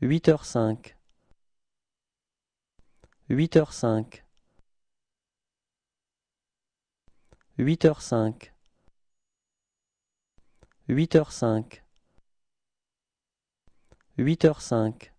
8 h 5 8 h 5 8 h 5 8 h 5 8 h 5